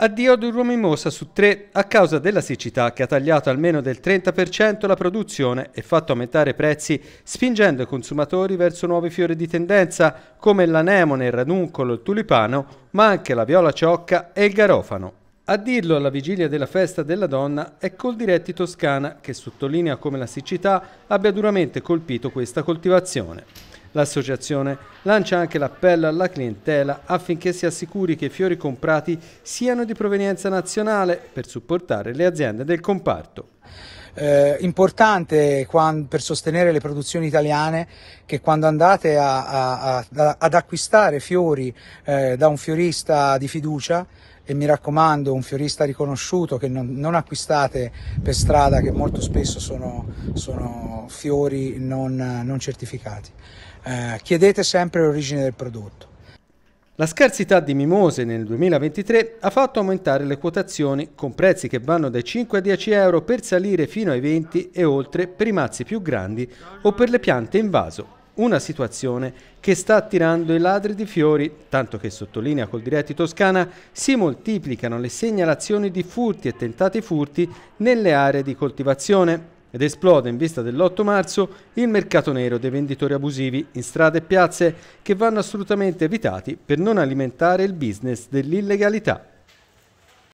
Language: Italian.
Addio ad un mimosa su tre a causa della siccità che ha tagliato almeno del 30% la produzione e fatto aumentare i prezzi spingendo i consumatori verso nuovi fiori di tendenza come l'anemone, il ranuncolo, il tulipano, ma anche la viola ciocca e il garofano. A dirlo alla vigilia della festa della donna è Coldiretti Toscana che sottolinea come la siccità abbia duramente colpito questa coltivazione. L'associazione lancia anche l'appello alla clientela affinché si assicuri che i fiori comprati siano di provenienza nazionale per supportare le aziende del comparto eh, importante quando, per sostenere le produzioni italiane che quando andate a, a, a, ad acquistare fiori eh, da un fiorista di fiducia e mi raccomando un fiorista riconosciuto che non, non acquistate per strada che molto spesso sono, sono fiori non, non certificati. Eh, chiedete sempre l'origine del prodotto. La scarsità di mimose nel 2023 ha fatto aumentare le quotazioni con prezzi che vanno dai 5 a 10 euro per salire fino ai 20 e oltre per i mazzi più grandi o per le piante in vaso. Una situazione che sta attirando i ladri di fiori, tanto che sottolinea col diretti Toscana si moltiplicano le segnalazioni di furti e tentati furti nelle aree di coltivazione ed esplode in vista dell'8 marzo il mercato nero dei venditori abusivi in strade e piazze che vanno assolutamente evitati per non alimentare il business dell'illegalità.